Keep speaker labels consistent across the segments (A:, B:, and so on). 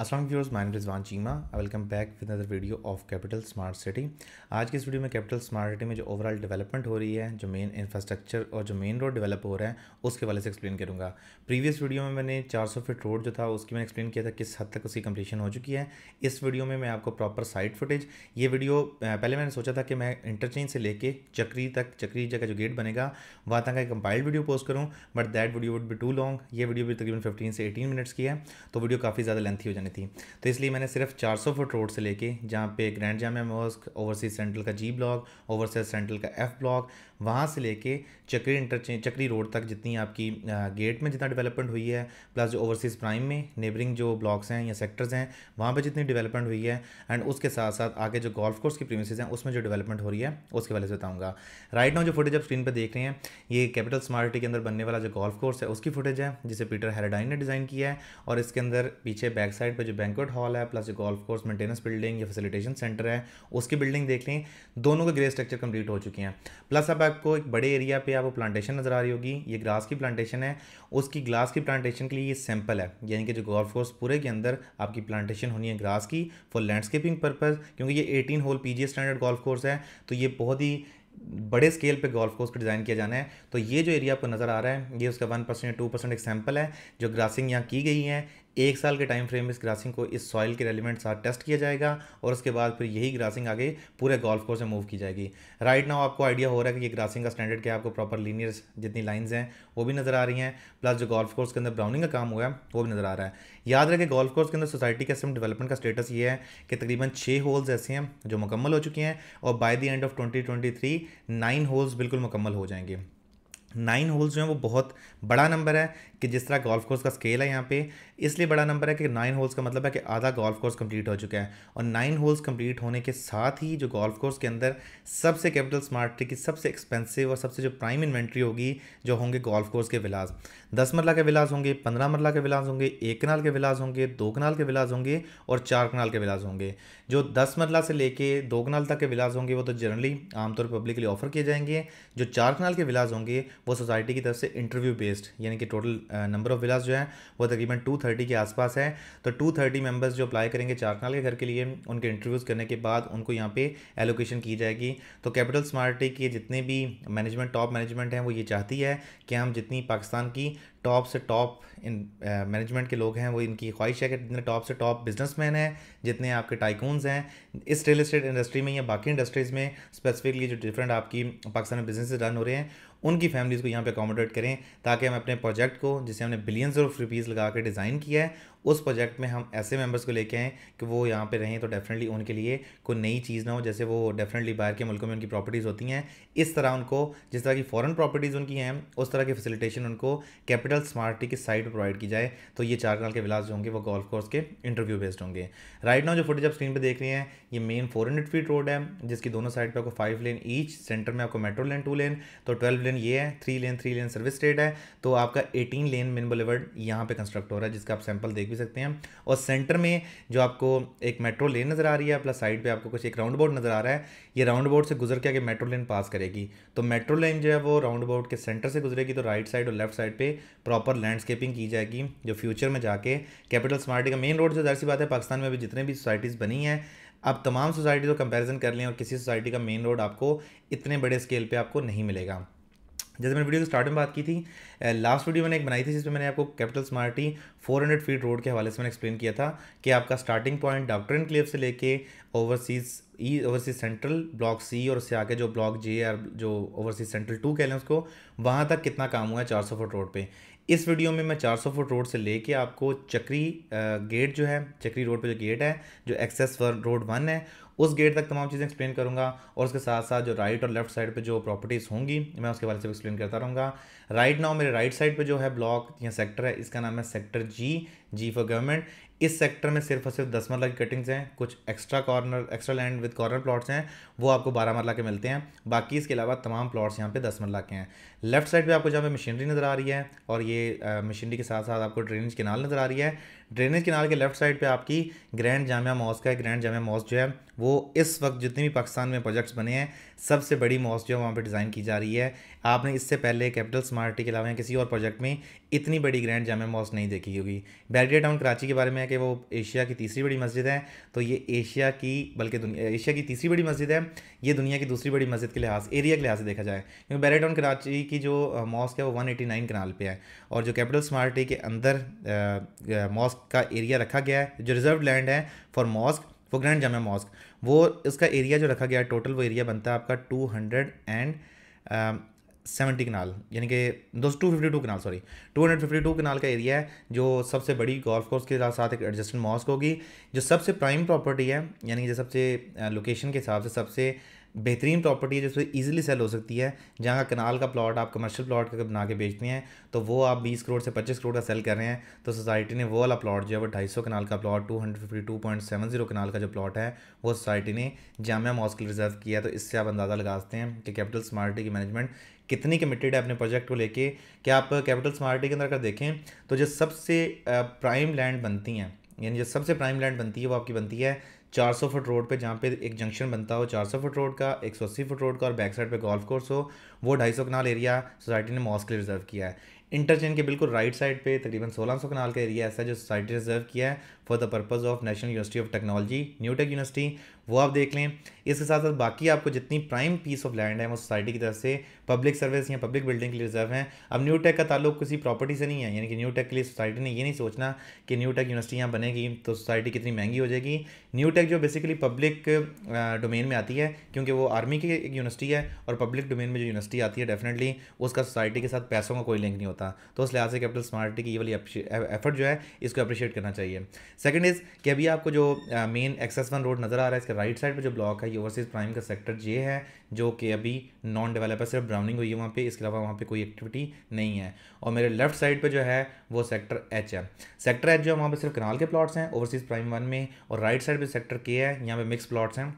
A: Aslam viewers माइन Rizwan Cheema I welcome back with other video of capital smart city आज के इस वीडियो में कैपिटल स्मार्ट सिटी में जो ओवरऑल डेवलपमेंट हो रही है जो मेन इंफ्रास्ट्रक्चर और जो मेन रोड डेवलप हो रहा है उसके वाले से एक्सप्लेन करूँगा प्रीवियस वीडियो में मैंने 400 फीट रोड जो था उसकी मैंने एक्सप्लेन किया था किस हद तक उसकी कंप्लीशन हो चुकी है इस वीडियो में मैं आपको प्रॉपर साइड फुटेज ये वीडियो पहले मैंने सोचा था कि मैं इंटरचेंज से लेकर चक्री तक चक्री जगह जो गेट बनेगा वहाँ तक एक कंपाइल्ड वीडियो पोस्ट करूँ बट दैट वीडियो वुड भी टू लॉन्ग ये वीडियो भी तकरीबन फिफ्टीन से एटीन मिनट्स की है तो वीडियो काफ़ी ज़्यादा लेंथी हो जाएगी करनी थी तो इसलिए मैंने सिर्फ 400 फुट रोड से लेके जहाँ पे grand Jama mosque overseas central का जी ब्लॉक ओवरसीज सेंट्रल का एफ ब्लॉक वहाँ से लेके चक्री इंटरचेंज चक्री रोड तक जितनी आपकी गेट में जितना डेवलपमेंट हुई है प्लस जो ओवरसीज़ प्राइम में नेबरिंग जो ब्लॉक्स हैं या सेक्टर्स हैं वहाँ पर जितनी डेवलपमेंट हुई है एंड उसके साथ साथ आगे जो गोल्फ कोर्स की प्रीमिस हैं उसमें जो डेवलपमेंट हो रही है उसके बारे से बताऊँगा राइट नाउ जो फुटेज आप स्क्रीन पर देख रहे हैं ये कैपिटल स्मार्ट सिटी के अंदर बनने वाला जो गोल्फ कोर्स है उसकी फुटेज है जिसे पीटर हेराडाइन ने डिज़ाइन किया है और इसके अंदर पीछे बैक साइड साइड पर जो बैंकुट हॉल है प्लस जो गोल्फ कोर्स मेंटेनेंस बिल्डिंग या फैसिलिटेशन सेंटर है उसकी बिल्डिंग देख लें दोनों के ग्रे स्ट्रक्चर कंप्लीट हो चुके हैं प्लस अब आपको एक बड़े एरिया पे आपको प्लांटेशन नज़र आ रही होगी ये ग्रास की प्लांटेशन है उसकी ग्लास की प्लांटेशन के लिए ये सैंपल है यानी कि जो गोल्फ कोर्स पूरे के अंदर आपकी प्लांटेशन होनी है ग्रास की फॉर लैंडस्केपिंग पर्पज़ क्योंकि ये eighteen hole P standard golf course है तो ये बहुत ही बड़े स्केल पे गोल्फ कोर्स को डिज़ाइन किया जाना है तो ये जो एरिया आपको नज़र आ रहा है ये उसका वन परसेंट या टू परसेंट एक सैम्पल है जो ग्रासिंग यहाँ की गई है एक साल के टाइम फ्रेम में इस ग्रासिंग को इस सॉइल के रेलिमेंट साथ टेस्ट किया जाएगा और उसके बाद फिर यही ग्रासिंग आगे पूरे गोल्फ कोर्स में मूव की जाएगी राइट नाउ आपको आइडिया हो रहा है कि ये ग्रासिंग का स्टैंडर्ड क्या है आपको प्रॉपर लीनियर जितनी लाइन्स हैं वो भी नज़र आ रही हैं प्लस जो गोल्फ कोर्स के अंदर ब्राउनिंग का काम हुआ है वो भी नज़र आ रहा है याद रखें गोल्फ कोर्स के अंदर सोसाइटी के सिम डेवलपमेंट का स्टेटस ये है कि तकरीबन छः होल्स ऐसे हैं जो मुकम्मल हो चुके हैं और by the end of twenty twenty three nine holes बिल्कुल मुकम्मल हो जाएंगे नाइन होल्स जो हैं वो बहुत बड़ा नंबर है कि जिस तरह गोल्फ कोर्स का स्केल है यहाँ पे इसलिए बड़ा नंबर है कि नाइन होल्स का मतलब है कि आधा गोल्फ कोर्स कंप्लीट हो चुका है और नाइन होल्स कंप्लीट होने के साथ ही जो गोल्फ कोर्स के अंदर सबसे कैपिटल स्मार्ट की सबसे एक्सपेंसिव और सबसे जो प्राइम इन्वेंट्री होगी जो होंगे गोल्फ कोर्स के विलास दस मरला के विलास होंगे पंद्रह मरला के विलास होंगे एक कनाल के विलास होंगे दो कनाल के विलास होंगे और चार कनाल के विलास होंगे जो दस मरला से लेके दो कनाल तक के विलास होंगे वो तो जनरली आमतौर पर पब्लिकली ऑफर किए जाएंगे जो चार कनाल के विलास होंगे वो सोसाइटी की तरफ से इंटरव्यू बेस्ड यानी कि टोटल नंबर ऑफ़ विलास जो है वो तकरीबन टू थर्टी के आसपास है तो टू थर्टी मेम्बर्स जो अप्लाई करेंगे चारनाल के घर के लिए उनके इंटरव्यूज़ करने के बाद उनको यहाँ पे एलोकेशन की जाएगी तो कैपिटल स्मार्ट के जितने भी मैनेजमेंट टॉप मैनेजमेंट हैं वो ये चाहती है कि हम जितनी पाकिस्तान की टॉप से टॉप इन मैनेजमेंट के लोग हैं वो इनकी ख्वाहिश है कि जितने टॉप से टॉप बिजनेसमैन हैं जितने आपके टाइकून्स हैं इस रियल इस्टेट इंडस्ट्री में या बाकी इंडस्ट्रीज़ में स्पेसिफिकली जो डिफरेंट आपकी पाकिस्तान में बिजनेस रन हो रहे हैं उनकी फैमिलीज़ को यहाँ पे अकोमोडेट करें ताकि हम अपने प्रोजेक्ट को जिसे हमने बिलियंस ऑफ रुपीज़ लगा के डिज़ाइन किया है उस प्रोजेक्ट में हम ऐसे मेंबर्स को लेके आएँ कि वो यहाँ पर रहें तो डेफिनेटली उनके लिए कोई नई चीज़ ना हो जैसे वो डेफिनेटली बाहर के मुल्कों में उनकी प्रॉपर्टीज़ होती हैं इस तरह उनको जिस तरह की फॉरन प्रॉपर्टीज़ उनकी हैं उस तरह की फैसिलिटेशन उनको कैपिटल स्मार्टी की साइट प्रोवाइड की जाए तो ये चार कनाल के विलास जो होंगे वो गोल्फ कोर्स के इंटरव्यू बेस्ड होंगे राइट नाउ जो फुटेज आप स्क्रीन पर देख रहे हैं ये main four hundred feet road है जिसकी दोनों साइड पर आपको फाइव लेन ईच सेंटर में आपको मेट्रो लेन टू लेन तो ट्वेल्व लेन ये है three lane three lane service state है तो आपका एटीन लेन मिन बुलेवर्ड यहाँ पर कंस्ट्रक्ट हो रहा है जिसका आप सैम्पल देख भी सकते हैं और सेंटर में जो आपको एक मेट्रो लेन नज़र आ रही है प्लस साइड पे आपको कुछ एक राउंड बोर्ड नज़र आ रहा है ये राउंड बोर्ड से गुजर के आगे मेट्रो लेन पास करेगी तो मेट्रो लेन जो है वो राउंड बोर्ड के सेंटर से गुजरेगी तो राइट साइड और लेफ्ट साइड पर प्रॉपर लैंडस्केपिंग की जाएगी जो फ्यूचर में जाके कैपिटल स्मार्टी का मेन रोड जो जैसी सी बात है पाकिस्तान में अभी जितने भी सोसाइटीज़ बनी हैं आप तमाम सोसाइटी को कंपैरिजन कर लें और किसी सोसाइटी का मेन रोड आपको इतने बड़े स्केल पे आपको नहीं मिलेगा जैसे मैंने वीडियो के स्टार्ट में बात की थी लास्ट वीडियो मैंने एक बनाई थी जिसमें मैंने आपको कैपिटल स्मार्टी 400 फीट रोड के हवाले से मैंने एक्सप्लेन किया था कि आपका स्टार्टिंग पॉइंट डॉक्टर क्लेव से लेके overseas E overseas central block C और उससे आके जो ब्लॉक जे या जो ओवरसीज सेंट्रल टू कह लें उसको वहाँ तक कितना काम हुआ है चार सौ फुट रोड पर इस वीडियो में मैं 400 फुट रोड से लेके आपको चक्री गेट जो है चक्री रोड पे जो गेट है जो एक्सेस रोड वन है उस गेट तक तमाम चीज़ें एक्सप्लेन करूँगा और उसके साथ साथ जो राइट और लेफ्ट साइड पे जो प्रॉपर्टीज़ होंगी मैं उसके बारे से एक्सप्लेन करता रहूँगा राइट नाउ मेरे राइट साइड पे जो है ब्लॉक या सेक्टर है इसका नाम है sector G G for government इस सेक्टर में सिर्फ और सिर्फ दस मरला की कटिंग्स हैं कुछ extra corner extra land with corner plots हैं वो आपको बारह मरला के मिलते हैं बाकी इसके अलावा तमाम प्लॉट्स यहाँ पे दस मरला के हैं लेफ्ट साइड पे आपको जहाँ पे मशीनरी नज़र आ रही है और ये मशीनरी के साथ साथ आपको ड्रेनेज केनाल नज़र आ रही है ड्रेनेज किनार के लेफ्ट साइड पे आपकी ग्रैंड जामिया मॉस्क है ग्रैंड जामिया मॉस जो है वो इस वक्त जितने भी पाकिस्तान में प्रोजेक्ट्स बने हैं सबसे बड़ी मॉस जो है वहाँ पर डिज़ाइन की जा रही है आपने इससे पहले कैपिटल स्मार्टी के अलावा किसी और प्रोजेक्ट में इतनी बड़ी ग्रैंड जामिया मॉस्क नहीं देखी होगी बैरिया टाउन कराची के बारे में है कि वो एशिया की तीसरी बड़ी मस्जिद है तो ये एशिया की बल्कि एशिया की तीसरी बड़ी मस्जिद है ये दुनिया की दूसरी बड़ी मस्जिद के लिहाज एरिया के लिहाज से देखा जाए क्योंकि बैरिया टाउन कराची की जो मॉस्क है वो वन एटी नाइन कनाल पर है और जो कैपिटल स्मार्टी के अंदर मॉस मॉस्क का एरिया रखा गया है जो रिजर्व लैंड है for mosque for grand Jama mosque वो इसका एरिया जो रखा गया है टोटल वो एरिया बनता है आपका two hundred and seventy kanal यानी कि दो two fifty two kanal sorry two hundred fifty two kanal का एरिया है जो सबसे बड़ी गोल्फ कोर्स के साथ एक एडजस्टेड मॉस्क होगी जो सबसे प्राइम प्रॉपर्टी है यानी कि सबसे लोकेशन के हिसाब से सबसे बेहतरीन प्रॉपर्टी है जिसमें ईजिली सेल हो सकती है जहाँ का कनाल का प्लॉट आप कमर्शियल प्लॉट का बना के बेचते हैं तो वो आप 20 करोड़ से 25 करोड़ का सेल कर रहे हैं तो सोसाइटी ने वो वाला प्लॉट जो है वो ढाई कनाल का प्लॉट टू हंड्रेड कनाल का जो प्लॉट है वो सोसाइटी ने जामिया मॉस्क रिजर्व किया तो इससे आप अंदाज़ा लगा सकते हैं कि कैपिटल स्मार्टी की मैनेजमेंट कितनी कमिटेड है अपने प्रोजेक्ट को लेके क्या आप कैपिटल स्मार्टी के अंदर अगर देखें तो जो सबसे प्राइम लैंड बनती हैं यानी जो सबसे प्राइम लैंड बनती है वो आपकी बनती है चार सौ फुट रोड पे जहाँ पे एक जंक्शन बनता हो चार सौ फुट रोड का एक सौ अस्सी फुट रोड का और बैक साइड पे गोल्फ कोर्स हो वो ढाई सौ कनाल एरिया सोसाइटी ने मॉस के लिए रिजर्व किया है इंटरचेंज के बिल्कुल राइट साइड पे तकरीबन सोलह सौ कनाल का एरिया ऐसा है जो सोसाइटी रिजर्व किया है for the purpose of national university of technology NUTECH university वो आप देख लें इसके साथ साथ बाकी आपको जितनी प्राइम पीस ऑफ लैंड है वो सोसाइटी की तरफ से पब्लिक सर्विस या पब्लिक बिल्डिंग के लिए रिजर्व है अब न्यू टेक का ताल्लुक किसी प्रॉपर्टी से नहीं है यानी कि न्यू टेक के लिए सोसाइटी ने ये नहीं सोचना कि न्यू टेक यूनिवर्सिटी यहाँ बनेगी तो सोसाइटी कितनी महंगी हो जाएगी न्यू टेक जो बेसिकली पब्लिक डोमेन में आती है क्योंकि वो आर्मी की एक यूनिवर्सिटी है और पब्लिक डोमेन में जो यूनिवर्सिटी आती है डेफिनेटली उसका सोसाइटी के साथ पैसों का कोई लिंक नहीं होता तो उस लिहाज से कैपिटल स्मार्टी की ये वाली एफर्ट जो है इसको अप्रिशिएट करना चाहिए सेकंड इज़ कि अभी आपको जो मेन एक्सेस वन रोड नज़र आ रहा है इसके राइट साइड पर जो ब्लॉक है ये ओवरसीज़ प्राइम का सेक्टर जे है जो कि अभी नॉन डेवलपर सिर्फ ब्राउनिंग हुई है वहाँ पे इसके अलावा वहाँ पे कोई एक्टिविटी नहीं है और मेरे लेफ्ट साइड पे जो है वो सेक्टर एच है सेक्टर एच जो है वहाँ पर सिर्फ कनाल के प्लाट्स हैं ओवरसीज़ प्राइम वन में और राइट साइड पर सेक्टर के है यहाँ पर मिक्स प्लॉट्स हैं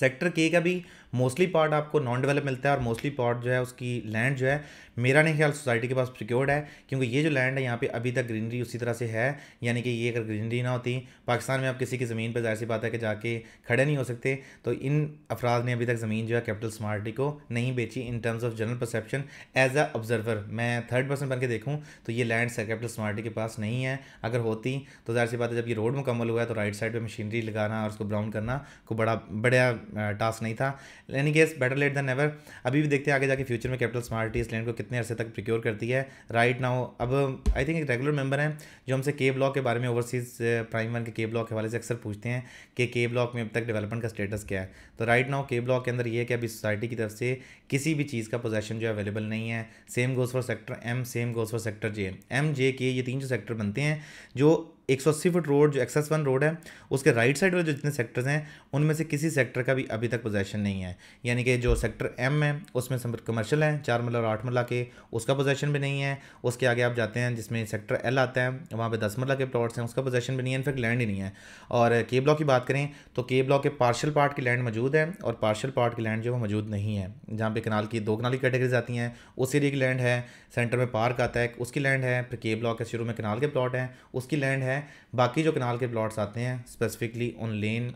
A: सेक्टर के का भी मोस्टली पार्ट आपको नॉन डेवलप मिलता है और मोस्टली पार्ट जो है उसकी लैंड जो है मेरा नहीं ख्याल सोसाइटी के पास सिक्योर्ड है क्योंकि ये जो लैंड है यहाँ पे अभी तक ग्रीनरी उसी तरह से है यानी कि ये अगर ग्रीनरी ना होती पाकिस्तान में आप किसी की ज़मीन पर जाहिर सी बात है कि जाके खड़े नहीं हो सकते तो इन अफराद ने अभी तक ज़मीन जो है कैपिटल स्मार्टी को नहीं बेची in terms of general perception as a observer मैं थर्ड पर्सन बन के देखूँ तो ये लैंड कैपिटल स्मार्टी के पास नहीं है अगर होती तो जाहिर सी बात है जब ये रोड मुकम्मल हुआ है तो राइट साइड पर मशीनरी लगाना और उसको ब्राउन करना को बड़ा बढ़िया टास्क नहीं था any case better late than ever अभी भी देखते हैं आगे जाके फ्यूचर में कैपिटल स्मार्ट इस लैंड को कितने अरसे तक प्रिक्योर करती है राइट नाउ अब आई थिंक एक रेगुलर मेंबर हैं जो हमसे के ब्लॉक के बारे में ओवरसीज़ प्राइम वन के के ब्लॉक के हवाले से अक्सर पूछते हैं कि के ब्लॉक में अब तक डेवलपमेंट का स्टेटस क्या है तो राइट नाउ के ब्लॉक के अंदर यह है कि अभी सोसाइटी की तरफ से किसी भी चीज़ का पोजेशन जो अवेलेबल नहीं है same goes for sector M same goes for sector J M J के ये तीन जो सेक्टर बनते हैं जो एक सौ अस्सी फुट रोड जो एक्सेस वन रोड है उसके राइट साइड वाले जो जितने सेक्टर्स हैं उनमें से किसी सेक्टर का भी अभी तक पोजेशन नहीं है यानी कि जो सेक्टर एम है उसमें कमर्शियल है चार मरला और आठ मरला के उसका पोजेशन भी नहीं है उसके आगे आप जाते हैं जिसमें सेक्टर एल आता है वहाँ पर दस मरला के प्लॉट्स हैं उसका पोजेशन भी नहीं है इनफैक्ट लैंड ही नहीं है और के ब्लॉक की बात करें तो के ब्लॉक के पार्शल पार्ट की लैंड मौजूद है और पार्शल पार्ट की लैंड जो है मौजूद नहीं है जहाँ पे कनाल की दो कनाल की कैटेगरीज आती हैं उस एरिए की लैंड है सेंटर में पार्क आता है उसकी लैंड है फिर के ब्लॉक के शुरू में कनाल के प्लॉट हैं उसकी लैंड है हैं बाकी जो कनाल के प्लॉट्स आते हैं specifically on lane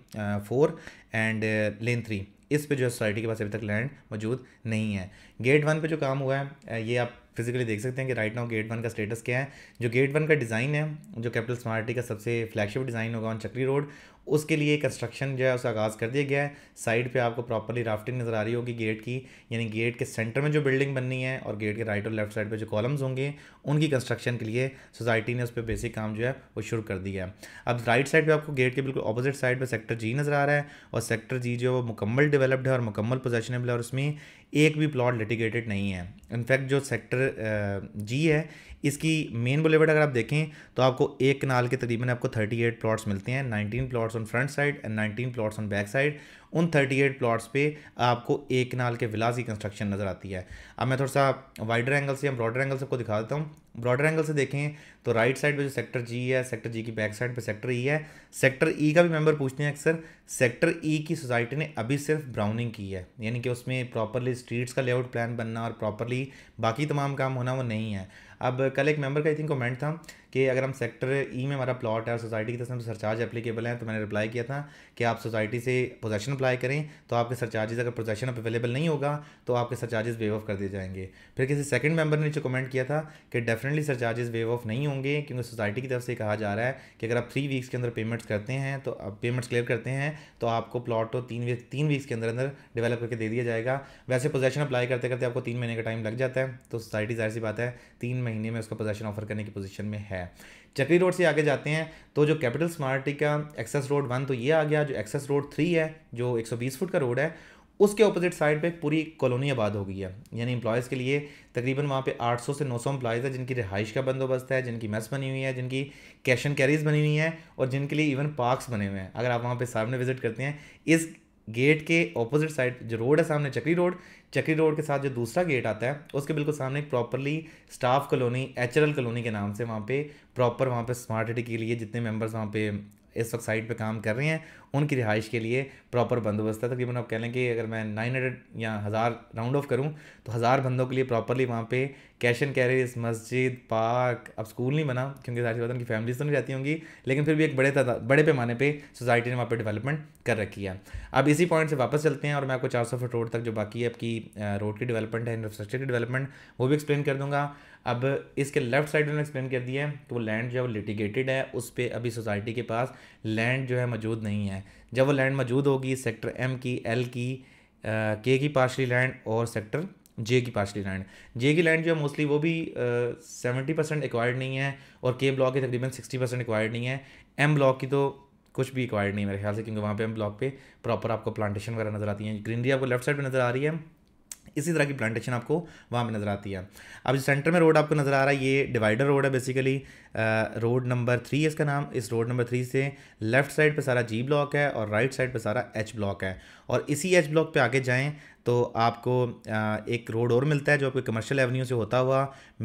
A: four and lane three इस पे जो सोसाइटी के पास अभी तक लैंड मौजूद नहीं है गेट वन पे जो काम हुआ है uh, ये आप फिजिकली देख सकते हैं कि राइट नाउ गेट वन का स्टेटस क्या है जो गेट वन का डिज़ाइन है जो कैपिटल स्मार्टी का सबसे फ्लैगशिप डिज़ाइन होगा ऑन चक्री रोड उसके लिए कंस्ट्रक्शन जो है उसका आगाज़ कर दिया गया है साइड पे आपको प्रॉपरली राफ्टिंग नज़र आ रही होगी गेट की यानी गेट के सेंटर में जो बिल्डिंग बननी है और गेट के राइट और लेफ्ट साइड पे जो कॉलम्स होंगे उनकी कंस्ट्रक्शन के लिए सोसाइटी ने उस पर बेसिक काम जो है वो शुरू कर दिया है अब राइट साइड पर आपको गेट के बिल्कुल अपोजिट साइड पर सेक्टर जी नज़र आ रहा है और सेक्टर जी जो है वो मुकम्मल डेवलप्ड है और मुकम्मल पोजेशनेबल है और उसमें एक भी प्लॉट लिटिगेटेड नहीं है इनफैक्ट जो सेक्टर जी है इसकी मेन बुलेवर्ड अगर आप देखें तो आपको एक कनाल के तरीबन आपको 38 प्लॉट्स मिलते हैं 19 plots on front side and 19 plots on back side उन 38 प्लॉट्स पे आपको एक कनाल के विलास की कंस्ट्रक्शन नज़र आती है अब मैं थोड़ा सा वाइडर एंगल से या ब्रॉडर एंगल से आपको दिखा देता हूँ ब्रॉडर एंगल से देखें तो राइट साइड पे जो सेक्टर जी है सेक्टर जी की बैक साइड पे सेक्टर ई e है सेक्टर ई e का भी मेंबर पूछते हैं अक्सर सेक्टर ई e की सोसाइटी ने अभी सिर्फ ब्राउनिंग की है यानी कि उसमें प्रॉपरली स्ट्रीट्स का लेआउट प्लान बनना और प्रॉपरली बाकी तमाम काम होना वो नहीं है अब कल एक मेंबर का आई थिंक कमेंट था कि अगर हम सेक्टर ई में हमारा प्लॉट है और सोसाइटी की तरफ से सरचार्ज एप्लीकेबल हैं तो मैंने रिप्लाई किया था कि आप सोसाइटी से पोजेशन अप्लाई करें तो आपके सरचार्जेज़ अगर पोजेशन अवेलेबल नहीं होगा तो आपके सरचार्जेस वेव ऑफ कर दिए जाएंगे फिर किसी सेकंड मेंबर ने जो कमेंट किया था कि डेफिनेटली सरचार्जेस वेव ऑफ नहीं होंगे क्योंकि सोसाइटी की तरफ से कहा जा रहा है कि अगर आप थ्री वीक्स के अंदर पेमेंट्स करते हैं तो आप पेमेंट्स क्लियर करते हैं तो आपको प्लॉट तो तीन वीक तीन वीक्स के अंदर अंदर डेवलप करके दे दिया जाएगा वैसे पोजेशन अप्लाई करते करते आपको तीन महीने का टाइम लग जाता है तो सोसाइटी जाहिर सी बात है तीन महीने में उसका पोजेशन ऑफर करने की पोजिशन में है है चक्री रोड से आगे जाते हैं तो जो कैपिटल स्मार्टी का एक्सेस रोड वन तो ये आ गया जो एक्सेस रोड थ्री है जो 120 फुट का रोड है उसके अपोजिट साइड पे पूरी कॉलोनी आबाद हो गई है यानी एम्प्लॉयज़ के लिए तकरीबन वहाँ पे 800 से 900 सौ एम्प्लॉयज़ है जिनकी रिहाइश का बंदोबस्त है जिनकी मेस बनी हुई है जिनकी कैश एंड कैरीज बनी हुई हैं और जिनके लिए इवन पार्क्स बने हुए हैं अगर आप वहाँ पे सामने विजिट करते हैं इस गेट के अपोजिट साइड जो रोड है सामने चक्री रोड चक्री रोड के साथ जो दूसरा गेट आता है उसके बिल्कुल सामने एक properly staff colony H colony के नाम से वहाँ पे प्रॉपर वहाँ पे स्मार्ट सिटी के लिए जितने मेंबर्स वहाँ पे इस वक्त साइट पे काम कर रहे हैं उनकी रिहाइश के लिए प्रॉपर बंदोबस्त है तकरीबन आप कह लें कि अगर मैं नाइन हंड्रेड या हज़ार राउंड ऑफ करूँ तो हज़ार बंदों के लिए प्रॉपरली वहाँ पे कैश एंड कैरीज मस्जिद पार्क अब स्कूल नहीं बना क्योंकि सारी बात उनकी फैमिलीज तो नहीं रहती होंगी लेकिन फिर भी एक बड़े बड़े पैमाने पर सोसाइटी ने वहाँ पर डेवलपमेंट कर रखी है अब इसी पॉइंट से वापस चलते हैं और मैं आपको चार सौ फुट रोड तक जो बाकी है आपकी रोड की डेवलपमेंट है इंफ्रास्ट्रक्चर की डेवलपमेंट वो भी एक्सप्लेन कर दूँगा अब इसके लेफ्ट साइड उन्होंने एक्सप्लेन कर दिया है कि तो वो लैंड जो है वो लिटिगेटेड है उस पर अभी सोसाइटी के पास लैंड जो है मौजूद नहीं है जब वो लैंड मौजूद होगी सेक्टर एम की एल की के की पार्शली लैंड और सेक्टर जे की पार्शली लैंड जे की लैंड जो है मोस्टली वो भी सेवेंटी परसेंट एक्वायर्ड नहीं है और के ब्लॉक की तकरीबन सिक्सटी परसेंट एक्वायर्ड नहीं है एम ब्लॉक की तो कुछ भी एक्वायर्ड नहीं है मेरे ख्याल से क्योंकि वहाँ पे एम ब्लॉक पे प्रॉपर आपको प्लांटेशन वगैरह नज़र आती है ग्रीनरी आपको लेफ्ट साइड पर नज़र आ रही है इसी तरह की प्लांटेशन आपको वहाँ पर नज़र आती है अब सेंटर में रोड आपको नज़र आ रहा है ये डिवाइडर रोड है बेसिकली रोड नंबर थ्री है इसका नाम इस रोड नंबर थ्री से लेफ्ट साइड पर सारा जी ब्लॉक है और राइट साइड पर सारा एच ब्लॉक है और इसी एच ब्लॉक पर आगे जाएँ तो आपको एक रोड और मिलता है जो आपके कमर्शियल एवेन्यू से होता हुआ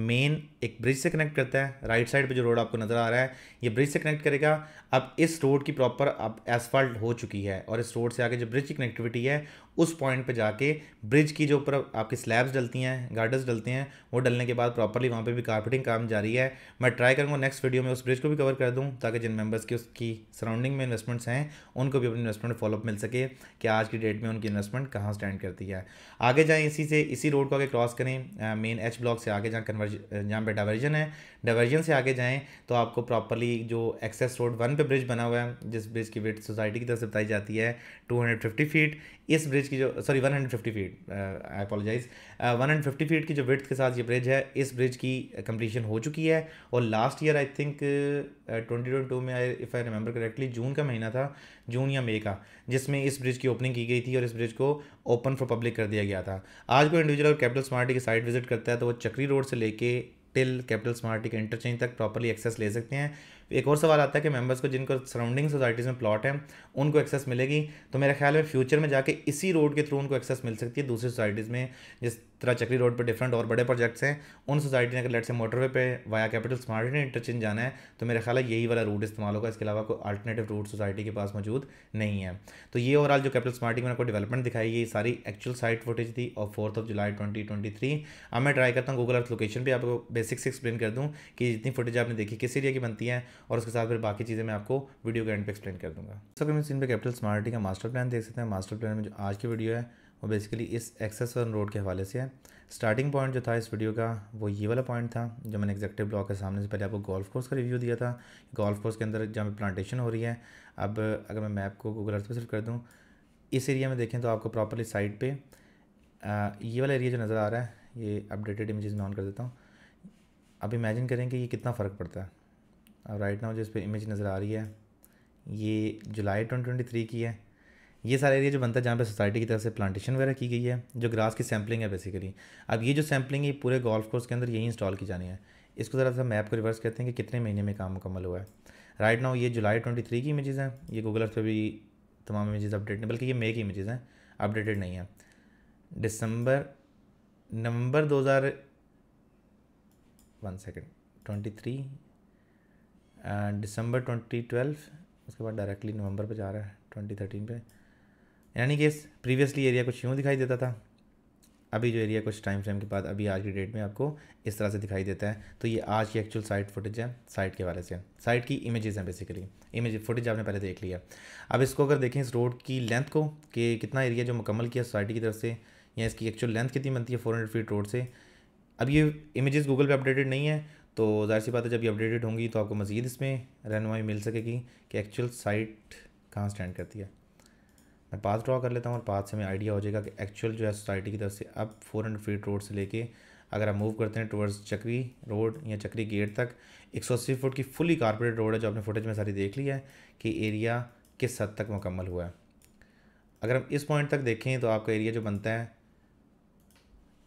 A: मेन एक ब्रिज से कनेक्ट करता है राइट साइड पे जो रोड आपको नज़र आ रहा है ये ब्रिज से कनेक्ट करेगा अब इस रोड की प्रॉपर अब एसफॉल्ट हो चुकी है और इस रोड से आगे जो ब्रिज की कनेक्टिविटी है उस पॉइंट पे जाके ब्रिज की जो ऊपर आपकी स्लैब्स डलती हैं गार्डर्स डलते हैं वो डलने के बाद प्रॉपरली वहाँ पे भी कारपेटिंग काम जारी है मैं ट्राई करूँगा नेक्स्ट वीडियो में उस ब्रिज को भी कवर कर दूँ ताकि जिन मेम्बर्स की उसकी सराउंडिंग में इन्वेस्टमेंट्स हैं उनको भी अपनी इन्वेस्टमेंट फॉलोअप मिल सके कि आज की डेट में उनकी इन्वेस्टमेंट कहाँ स्टैंड करती है आगे जाएँ इसी से इसी रोड को आगे क्रॉस करें मेन एच ब्लॉक से आगे जहाँ कन्वर्ज जहाँ पर डाइवर्जन है डाइवर्जन से आगे जाएँ तो आपको प्रॉपरली जो एक्सेस रोड वन पर ब्रिज बना हुआ है जिस ब्रिज की वेट सोसाइटी की तरफ से बताई जाती है टू फीट इस ब्रिज की जो sorry 150 feet I apologize 150 feet की जो विथ के साथ ये ब्रिज है इस ब्रिज की कंप्लीशन हो चुकी है और last year I think twenty twenty two में I if I remember correctly June का महीना था जून या मई का जिसमें इस ब्रिज की ओपनिंग की गई थी और इस ब्रिज को ओपन फॉर पब्लिक कर दिया गया था आज को इंडिविजुअल और कैपिटल स्मार्टी की साइट विजिट करता है तो वो चक्री रोड से लेके टिल कैपिटल स्मार्टी के इंटरचेंज तक प्रॉपरली एक्सेस ले सकते हैं एक और सवाल आता है कि मेम्बर्स को जिनको सराउंडिंग सोसाइटीज़ में प्लॉट है उनको एक्सेस मिलेगी तो मेरे ख्याल में फ्यूचर में जाके इसी रोड के थ्रू उनको एक्सेस मिल सकती है दूसरी सोसाइटीज़ में जिस तरह चक्री रोड पर डिफरेंट और बड़े प्रोजेक्ट्स हैं उन सोसाइटी ने अगर लेट से मोटरवे पे वाया कैपिटल स्मार्ट इंटरचेंज जाना है तो मेरे ख्याल है यही वाला रूट इस्तेमाल होगा इसके अलावा कोई अल्टरनेटिव रूट सोसाइटी के पास मौजूद नहीं है तो ये ओवरऑल जो कैपिटल स्मार्टी में आपको डेवलपमेंट दिखाई ये सारी एक्चुअल साइट फुटेज थी और fourth of July twenty twenty three अब मैं ट्राई करता हूँ गूगल अर्थ लोकेशन पर आपको बेसिक से एक्सप्लेन कर दूँ कि जितनी फुटेज आपने देखी किस एरिया की बनती है और उसके साथ फिर बाकी चीज़ें मैं आपको वीडियो के एंड पर एक्सप्लेन कर दूँगा सब मैं सीन पर कैपिटल स्मार्टी का मास्टर प्लान देख सकते हैं मास्टर प्लान में जो आज की वीडियो है वो बेसिकली इस एक्सेस वन रोड के हवाले से है स्टार्टिंग पॉइंट जो था इस वीडियो का वो ये वाला पॉइंट था जो मैंने एग्जेक्टिव ब्लॉक के सामने से पहले आपको गोल्फ कोर्स का रिव्यू दिया था गोल्फ कोर्स के अंदर जहाँ पे प्लांटेशन हो रही है अब अगर मैं मैप को गूगल अर्थ पर सिर्फ कर दूँ इस एरिया में देखें तो आपको प्रॉपरली साइड पर ये वाला एरिया जो नज़र आ रहा है ये अपडेटेड इमेजेस मैं ऑन कर देता हूँ अब इमेजिन करें कि ये कितना फ़र्क पड़ता है अब राइट नाउ इस पर इमेज नज़र आ रही है ये जुलाई 2023 की है ये सारा एरिया जो बनता है जहाँ पे सोसाइटी की तरफ से प्लांटेशन वगैरह की गई है जो ग्रास की सैम्पलिंग है बेसिकली अब ये जो सैम्पलिंग है पूरे गोल्फ कोर्स के अंदर यही इंस्टॉल की जानी है इसको ज़रा सा मैप को रिवर्स करते हैं कि कितने महीने में काम मुकम्मल हुआ है राइट नाउ ये जुलाई ट्वेंटी थ्री की इमेजेज़ हैं ये गूगल अर्थ पर भी तमाम इमेजेज़ अपडेट नहीं बल्कि ये मे की इमेजेज हैं अपडेटेड नहीं है दिसंबर नवंबर दो हज़ार one second twenty three December twenty twelve उसके बाद डायरेक्टली नवंबर पे जा रहा है ट्वेंटी थर्टीन पर यानी कि प्रीवियसली एरिया कुछ यूँ दिखाई देता था अभी जो एरिया कुछ टाइम फ्रेम के बाद अभी आज की डेट में आपको इस तरह से दिखाई देता है तो ये आज की एक्चुअल साइट फुटेज है साइट के वाले से साइट की इमेजेस हैं बेसिकली इमेज फुटेज आपने पहले देख लिया अब इसको अगर देखें इस रोड की लेंथ को कि कितना एरिया जो मुकम्मल किया सोसाइटी की तरफ से या इसकी एक्चुअल लेंथ कितनी बनती है फोर हंड्रेड फीट रोड से अब ये इमेज़ गूगल पर अपडेटेड नहीं है तो जाहिर सी बात है जब ये अपडेटेड होंगी तो आपको मज़ीद इसमें रहनमाई मिल सकेगी कि एक्चुअल साइट कहाँ स्टैंड करती है मैं पाथ ड्रा कर लेता हूँ और पाथ से हमें आइडिया हो जाएगा कि एक्चुअल जो है सोसाइटी की तरफ से अब फॉरन फीट रोड से लेके अगर आप मूव करते हैं टुवर्ड्स चक्री रोड या चक्री गेट तक एक सौ अस्सी फुट की फुली कारपोरेट रोड है जो आपने फुटेज में सारी देख ली है कि एरिया किस हद तक मुकम्मल हुआ है अगर हम इस पॉइंट तक देखें तो आपका एरिया जो बनता है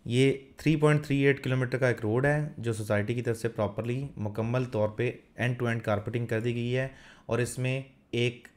A: ये 3.38 किलोमीटर का एक रोड है जो सोसाइटी की तरफ से प्रॉपरली मुकम्मल तौर पे एंड टू एंड कारपेटिंग कर दी गई है और इसमें एक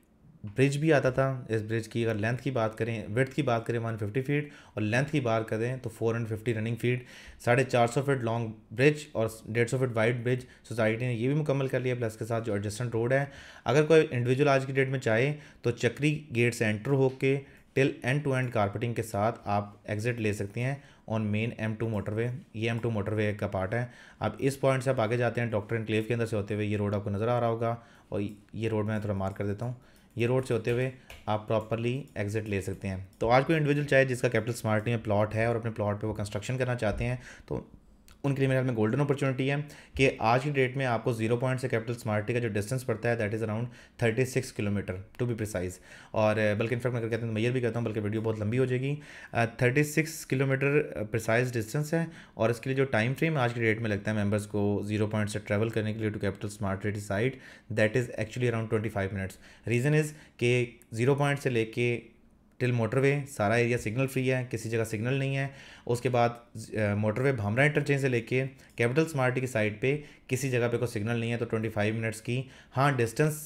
A: ब्रिज भी आता था इस ब्रिज की अगर लेंथ की बात करें विथ की बात करें फिफ़्टी फीट और लेंथ की बात करें तो four hundred fifty running feet साढ़े चार सौ फीट लॉन्ग ब्रिज और डेढ़ सौ फीट वाइड ब्रिज सोसाइटी ने ये भी मुकम्मल कर लिया प्लस के साथ जो एडजस्टेंट रोड है अगर कोई इंडिविजुअल आज की डेट में चाहे तो चक्री गेट से एंटर होकर till end to end carpeting के साथ आप एग्जिट ले सकते हैं on main M two motorway ये एम टू मोटरवे का पार्ट है आप इस पॉइंट से आप आगे जाते हैं डॉक्टर एंड क्लेव के अंदर से होते हुए ये रोड आपको नज़र आ रहा होगा और ये रोड मैं थोड़ा मार्क कर देता हूँ ये रोड से होते हुए आप प्रॉपरली एग्जिट ले सकते हैं तो आज कोई इंडिविजुअल चाहे जिसका कैपिटल स्मार्टी में प्लॉट है और अपने प्लॉट पे वो कंस्ट्रक्शन करना चाहते हैं तो उनके लिए मेरे ख्याल में गोल्डन अपॉर्चुनिटी है कि आज की डेट में आपको जीरो पॉइंट से कैपिटल स्मार्टी का जो डिस्टेंस पड़ता है that is around thirty six kilometre to be precise और बल्कि इनफैक्ट मैं कहते हैं तो मैयर भी करता हूँ बल्कि वीडियो बहुत लंबी हो जाएगी thirty six kilometre precise distance है और इसके लिए जो टाइम फ्रेम आज की डेट में लगता है मेम्बर्स को जीरो पॉइंट से ट्रैवल करने के लिए टू कैपिटल स्मार्ट रेट site that is actually around twenty five minutes reason is कि जीरो पॉइंट से लेके टिल मोटरवे सारा एरिया सिग्नल फ्री है किसी जगह सिग्नल नहीं है उसके बाद मोटरवे भामरा इंटरचेंज से लेके कैपिटल स्मार्टी की साइड पे किसी जगह पे कोई सिग्नल नहीं है तो 25 मिनट्स की हाँ डिस्टेंस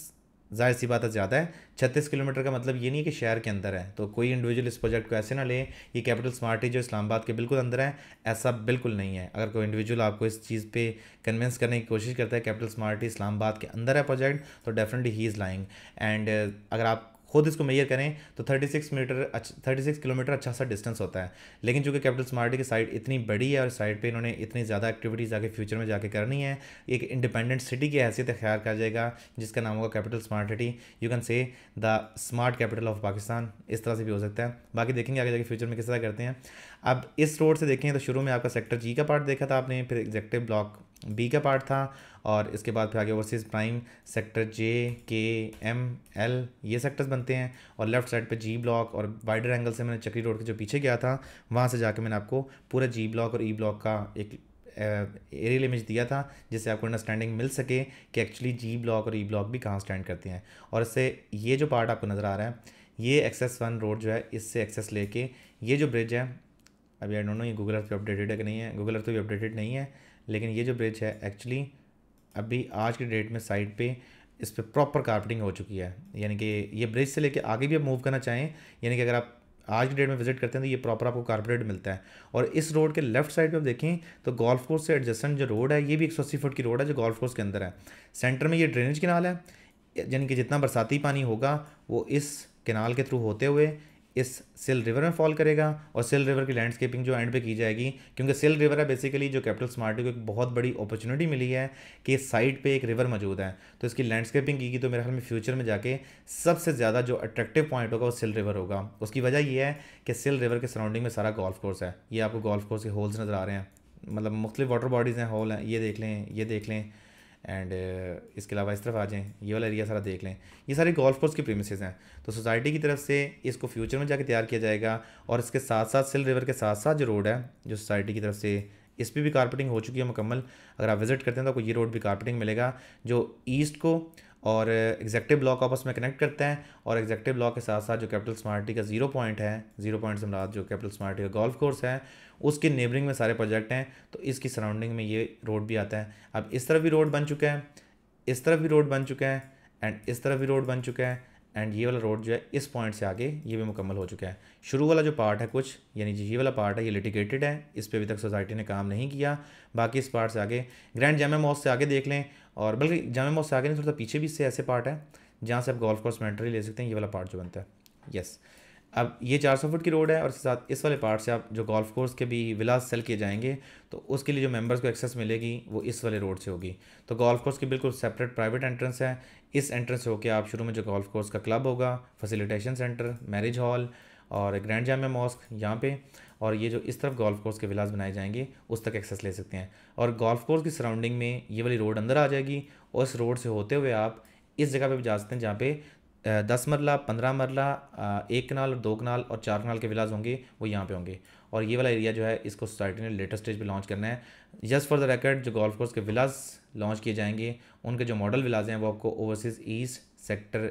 A: जाहिर सी बात है ज़्यादा है छत्तीस किलोमीटर का मतलब ये नहीं है कि शहर के अंदर है तो कोई इंडिविजुअल इस प्रोजेक्ट को ऐसे ना ले ये कैपिटल स्मार्टी जो इस्लामाबाद के बिल्कुल अंदर है ऐसा बिल्कुल नहीं है अगर कोई इंडिविजुअल आपको इस चीज़ पे कन्विंस करने की कोशिश करता है कैपिटल स्मार्टी इस्लामाबाद के अंदर है प्रोजेक्ट तो definitely he is lying and अगर आप खुद इसको मैयर करें तो 36 मीटर अच्छा 36 किलोमीटर अच्छा सा डिस्टेंस होता है लेकिन चूंकि कैपिटल स्मार्ट की साइट इतनी बड़ी है और साइट पे इन्होंने इतनी ज़्यादा एक्टिविटीज़ आगे फ्यूचर में जाके करनी है एक इंडिपेंडेंट सिटी की हैसियत अख्तियार किया जाएगा जिसका नाम होगा Capital smart City you can say the smart capital of Pakistan इस तरह से भी हो सकता है बाकी देखेंगे आगे जाके फ्यूचर में किस तरह करते हैं अब इस रोड से देखें तो शुरू में आपका सेक्टर जी का पार्ट देखा था आपने फिर एग्जेक्टिव ब्लॉक बी का पार्ट था और इसके बाद फिर आगे ओवरसीज़ प्राइम सेक्टर जे के एम एल ये सेक्टर्स बनते हैं और लेफ्ट साइड पे जी ब्लॉक और वाइडर एंगल से मैंने चक्री रोड के जो पीछे गया था वहाँ से जाके मैंने आपको पूरा जी ब्लॉक और ई e ब्लॉक का एक एरियल इमेज दिया था जिससे आपको अंडरस्टैंडिंग मिल सके कि एक्चुअली जी ब्लॉक और ई e ब्लॉक भी कहाँ स्टैंड करते हैं और इससे ये जो पार्ट आपको नज़र आ रहा है ये एक्सेस वन रोड जो है इससे एक्सेस लेके ये जो ब्रिज है अभी आई डोंट नो ये गूगल अर्थ भी अपडेटेड है कि नहीं है गूगल अर्थ पे भी अपडेटेड नहीं है लेकिन ये जो ब्रिज है एक्चुअली अभी आज के डेट में साइड पे इस पर प्रॉपर कार्पेटिंग हो चुकी है यानी कि ये ब्रिज से लेके आगे भी आप मूव करना चाहें यानी कि अगर आप आज के डेट में विजिट करते हैं तो ये प्रॉपर आपको कार्पेटेड मिलता है और इस रोड के लेफ्ट साइड पे आप देखें तो गोल्फ कोर्स से एडजस्टेंट जो रोड है ये भी एक सौ अस्सी फुट की रोड है जो गोल्फ कोर्स के अंदर है सेंटर में ये ड्रेनेज किनाल है यानी कि जितना बरसाती पानी होगा वो इस किनाल के थ्रू होते हुए इस सिल रिवर में फॉल करेगा और सिल रिवर की लैंडस्केपिंग जो एंड पे की जाएगी क्योंकि सिल रिवर है बेसिकली जो कैपिटल स्मार्ट को एक बहुत बड़ी अपॉर्चुनिटी मिली है कि इस साइड पे एक रिवर मौजूद है तो इसकी लैंडस्केपिंग की तो मेरे ख्याल में फ्यूचर में जाके सबसे ज़्यादा जो अट्रैक्टिव पॉइंट होगा वो सिल रिवर होगा उसकी वजह यह है कि सिल रिवर के सराउंडिंग में सारा गोल्फ कोर्स है ये आपको गोल्फ कोर्स के होल्स नज़र आ रहे हैं मतलब मुख्तु वाटर बॉडीज़ हैं हॉल हैं ये देख लें ये देख लें एंड uh, इसके अलावा इस तरफ आ जाएँ ये वाला एरिया सारा देख लें ये सारे गोल्फ कोर्स के प्रीमिसेस हैं तो सोसाइटी की तरफ से इसको फ्यूचर में जाके तैयार किया जाएगा और इसके साथ साथ सिल रिवर के साथ साथ जो रोड है जो सोसाइटी की तरफ से इस पर भी कारपेटिंग हो चुकी है मुकम्मल अगर आप विज़िट करते हैं तो आपको ये रोड भी कारपेटिंग मिलेगा जो ईस्ट को और एग्जैक्टिव ब्लॉक आपस में कनेक्ट करते हैं और एग्जैक्टिव ब्लॉक के साथ साथ जो कैपिटल स्मार्टी का जीरो पॉइंट है जीरो पॉइंट से जो कैपिटल स्मार्टी का गोल्फ कोर्स है उसके नेबरिंग में सारे प्रोजेक्ट हैं तो इसकी सराउंडिंग में ये रोड भी आता है अब इस तरफ भी रोड बन चुका है इस तरफ भी रोड बन चुका है एंड इस तरफ भी रोड बन चुका है एंड ये वाला रोड जो है इस पॉइंट से आगे ये भी मुकम्मल हो चुका है शुरू वाला जो पार्ट है कुछ यानी जी ये वाला पार्ट है ये लिटिकेटेड है इस पर अभी तक सोसाइटी ने काम नहीं किया बाकी इस पार्ट से आगे ग्रैंड जामा मॉस से आगे देख लें और बल्कि जामा मॉस से आगे नहीं थोड़ा पीछे भी इससे ऐसे पार्ट है जहाँ से आप गोल्फ कॉर्स मेंटरी ले सकते हैं ये वाला पार्ट जो बनता है यस yes. अब ये 400 फुट की रोड है और इसके साथ इस वाले पार्ट से आप जो गोल्फ कोर्स के भी विलास सेल किए जाएंगे तो उसके लिए जो मेंबर्स को एक्सेस मिलेगी वो इस वाले रोड से होगी तो गोल्फ कोर्स की बिल्कुल सेपरेट प्राइवेट एंट्रेंस है इस एंट्रेंस से होकर आप शुरू में जो गोल्फ कोर्स का क्लब होगा फैसिलिटेशन सेंटर मैरिज हॉल और ग्रैंड जाम मॉस्क यहाँ पे और ये जो इस तरफ गोल्फ कोर्स के विलास बनाए जाएंगे उस तक एक्सेस ले सकते हैं और गोल्फ कोर्स की सराउंडिंग में ये वाली रोड अंदर आ जाएगी और इस रोड से होते हुए आप इस जगह पे भी जा सकते हैं जहाँ पे दस मरला पंद्रह मरला एक कनाल और दो कनाल और चार कनाल के विलाज होंगे वो यहाँ पे होंगे और ये वाला एरिया जो है इसको सोसाइटी ने लेटेस्ट स्टेज पे लॉन्च करना है जस्ट फॉर द रिकॉर्ड जो गोल्फ कोर्स के विलाज लॉन्च किए जाएंगे उनके जो मॉडल विलाज हैं वो आपको Overseas East sector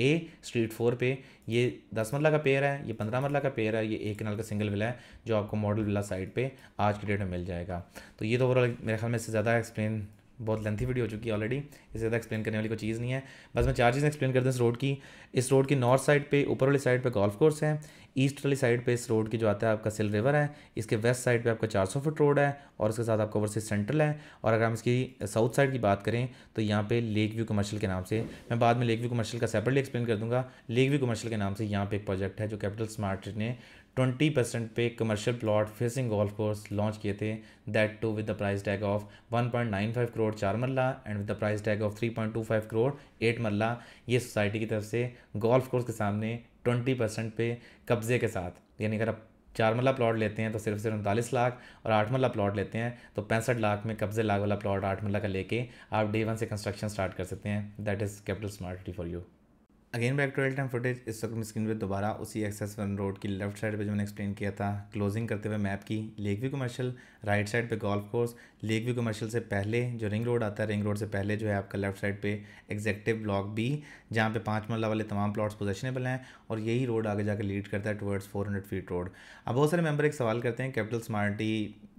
A: A street four पे ये दस मरला का पेयर है ये पंद्रह मरला का पेयर है ये एक कनाल का सिंगल विला है जो आपको मॉडल विला साइड पर आज की डेट में मिल जाएगा तो ये तो ओवरऑल मेरे ख्याल में इससे ज़्यादा एक्सप्लेन बहुत लेंथी वीडियो हो चुकी है ऑलरेडी इससे ज़्यादा एक्सप्लेन करने वाली कोई चीज़ नहीं है बस मैं चार चीज़ें एक्सप्लेन कर दूँ इस रोड की इस रोड की नॉर्थ साइड पे ऊपर वाली साइड पे गोल्फ कोर्स है ईस्ट वाली साइड पे इस रोड की जो आता है आपका सिल रिवर है इसके वेस्ट साइड पे आपका 400 फुट रोड है और इसके साथ आपका ओवरसीज सेंट्रल है और अगर हम इसकी साउथ साइड की बात करें तो यहाँ पे लेक व्यू कमर्शियल के नाम से मैं बाद में लेक व्यू कमर्शियल का सेपरेटली एक्सप्लेन कर दूँगा लेक व्यू कमर्शियल के नाम से यहाँ पे एक प्रोजेक्ट है जो कैपिटल स्मार्ट ने ट्वेंटी परसेंट पे commercial plot facing golf course launch किए थे that too with the price tag of one point nine five crore चार marla and with the price tag of three point two five crore eight marla ये society की तरफ से golf course के सामने twenty percent पे कब्ज़े के साथ यानी अगर आप चार मरला प्लॉट लेते हैं तो सिर्फ सिर्फ उनतालीस लाख और आठ मरला प्लॉट लेते हैं तो पैंसठ लाख में कब्जे लाख वाला प्लॉट आठ मरला का लेके आप डे वन से कंस्ट्रक्शन स्टार्ट कर सकते हैं that is Capital smart City for you again back to real time footage इस वक्त स्क्रीन पे दोबारा उसी एक्सेस वन रोड की लेफ्ट साइड पे जो मैंने एक्सप्लेन किया था क्लोजिंग करते हुए मैप की lake view commercial right side पे golf course lake view commercial से पहले जो रिंग रोड आता है रिंग रोड से पहले जो है आपका लेफ्ट साइड पे एग्जेक्टिव ब्लॉक बी जहाँ पे पाँच मल्ला वाले तमाम प्लाट्स पोजेशनेबल हैं और यही रोड आगे जाकर लीड करता है टुवर्ड्स फोर फीट रोड अब बहुत सारे मेम्बर एक सवाल करते हैं कैपिटल स्मार्टी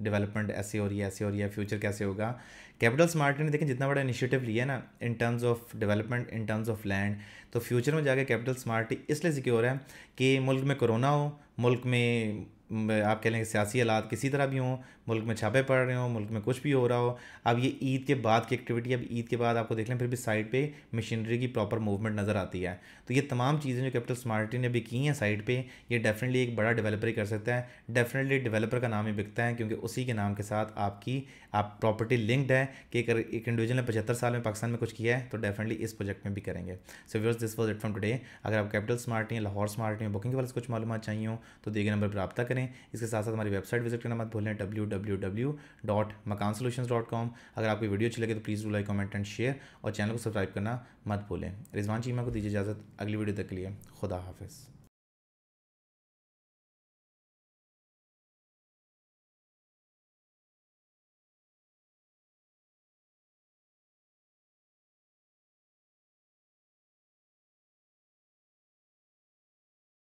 A: डेवलपमेंट ऐसे हो रही है ऐसे हो रही है फ्यूचर कैसे होगा कैपिटल स्मार्ट ने देखें जितना बड़ा इनिशिएटिव लिया ना in terms of development in terms of land तो फ्यूचर में जाके कैपिटल स्मार्ट इसलिए सिक्योर है कि मुल्क में कोरोना हो मुल्क में आप कह लें सियासी हालात किसी तरह भी हों मुल्क में छापे पड़ रहे हों मुल्क में कुछ भी हो रहा हो अब ये ईद के बाद की एक्टिविटी अब ईद के बाद आपको देख लें फिर भी साइड पे मशीनरी की प्रॉपर मूवमेंट नज़र आती है तो ये तमाम चीज़ें जो कैपिटल स्मार्टी ने भी की हैं साइड पर ये डेफिनेटली एक बड़ा डेवलपर ही कर सकता है डेफिनेटली डेवलपर का नाम ही बिकता है क्योंकि उसी के नाम के साथ आपकी आप प्रॉपर्टी लिंक्ड है कि अगर एक इंडिविजुअल ने पचहत्तर साल में पाकिस्तान में कुछ किया है तो डेफिनेटली इस प्रोजेक्ट में भी करेंगे so viewers this was it from today अगर आप कैपिटल स्मार्टी या लाहौर स्मार्टी या बुकिंग के वाले कुछ मालूम चाहिए हो तो दिए नंबर पर रब्ता करें करें इसके साथ साथ हमारी वेबसाइट विजिट करना मत भूलें W W W dot Makaan solution dot com अगर आपकी वीडियो अच्छी लगे तो please do like comment and share और चैनल को सब्सक्राइब करना मत भूलें रिजवान चीमा को दीजिए इजाज़त अगली वीडियो तक के लिए खुदा हाफिज़